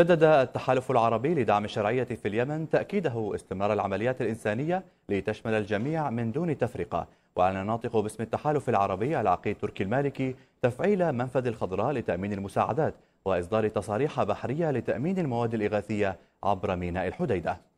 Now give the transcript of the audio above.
جدد التحالف العربي لدعم الشرعية في اليمن تأكيده استمرار العمليات الإنسانية لتشمل الجميع من دون تفرقة وأعلن ناطق باسم التحالف العربي العقيد تركي المالكي تفعيل منفذ الخضراء لتأمين المساعدات وإصدار تصاريح بحرية لتأمين المواد الإغاثية عبر ميناء الحديدة